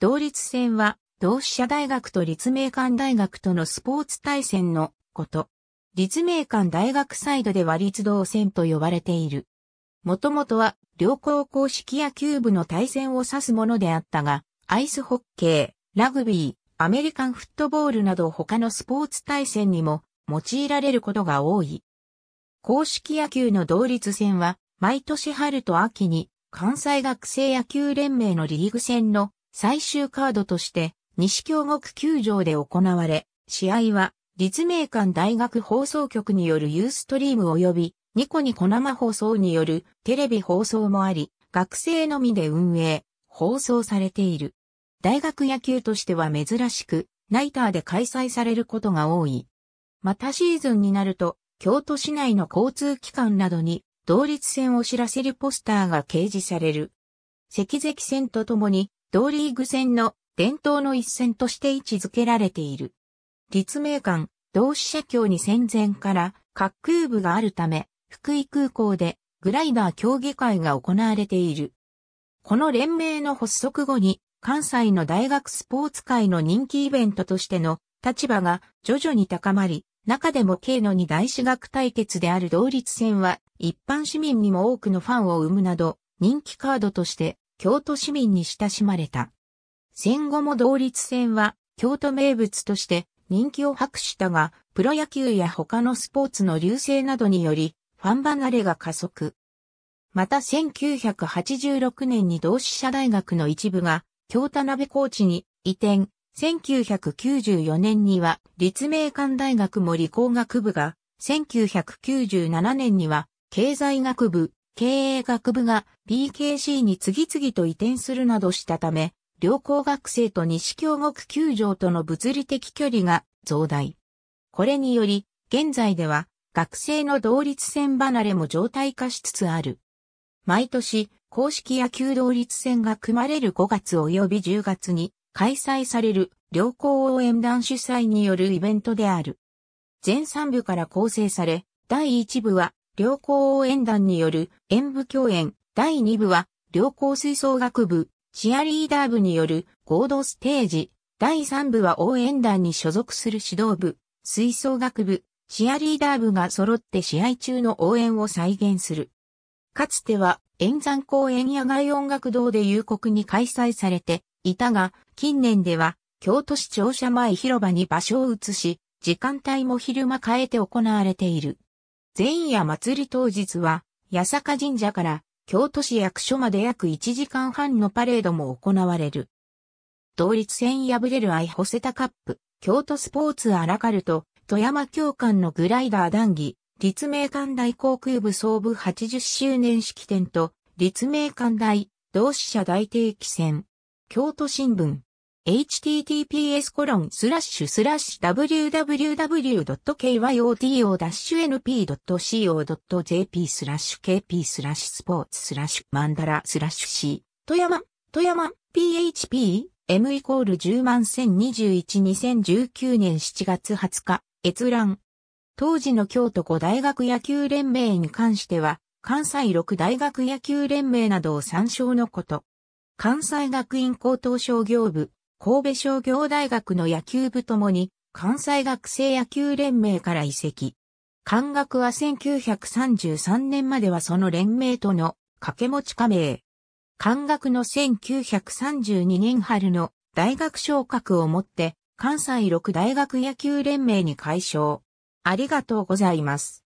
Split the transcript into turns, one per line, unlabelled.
同立戦は、同志社大学と立命館大学とのスポーツ対戦のこと。立命館大学サイドでは立道戦と呼ばれている。もともとは、両高校式野球部の対戦を指すものであったが、アイスホッケー、ラグビー、アメリカンフットボールなど他のスポーツ対戦にも用いられることが多い。公式野球の同率戦は、毎年春と秋に関西学生野球連盟のリーグ戦の最終カードとして西京極球場で行われ、試合は立命館大学放送局によるユーストリーム及びニコニコ生放送によるテレビ放送もあり、学生のみで運営、放送されている。大学野球としては珍しく、ナイターで開催されることが多い。またシーズンになると、京都市内の交通機関などに、同率戦を知らせるポスターが掲示される。赤石線とともに、同リーグ戦の伝統の一戦として位置づけられている。立命館、同志社協に戦前から滑空部があるため、福井空港でグライダー競技会が行われている。この連盟の発足後に、関西の大学スポーツ界の人気イベントとしての立場が徐々に高まり、中でも軽のに大私学対決である同立戦は一般市民にも多くのファンを生むなど人気カードとして京都市民に親しまれた。戦後も同立戦は京都名物として人気を博したが、プロ野球や他のスポーツの流星などにより、ファン離れが加速。また1986年に同志社大学の一部が、京田辺高地に移転、1994年には立命館大学も理工学部が、1997年には経済学部、経営学部が BKC に次々と移転するなどしたため、両校学生と西京極球場との物理的距離が増大。これにより、現在では学生の同率線離れも常態化しつつある。毎年、公式野球同率戦が組まれる5月及び10月に開催される両校応援団主催によるイベントである。全3部から構成され、第1部は両校応援団による演舞共演第2部は両校吹奏楽部、チアリーダー部による合同ステージ、第3部は応援団に所属する指導部、吹奏楽部、チアリーダー部が揃って試合中の応援を再現する。かつては、演山公園野外音楽堂で夕刻に開催されていたが、近年では、京都市庁舎前広場に場所を移し、時間帯も昼間変えて行われている。前夜祭り当日は、八坂神社から京都市役所まで約1時間半のパレードも行われる。同率戦敗れる愛ホセタカップ、京都スポーツアラカルト、富山教官のグライダー談義、立命館大航空部総部80周年式典と、立命館大、同志社大定期戦、京都新聞、https://www.kyoto-np.co.jp スラッシュ kp スラッシュスポーツスラッシュマンダラスラッシュ c 富山富山 php m イコール10万1021-2019年7月20日閲覧当時の京都古大学野球連盟に関しては関西六大学野球連盟などを参照のこと関西学院高等商業部神戸商業大学の野球部ともに、関西学生野球連盟から移籍。関学は1933年まではその連盟との掛け持ち加盟。関学の1932年春の大学昇格をもって関西六大学野球連盟に解消。ありがとうございます。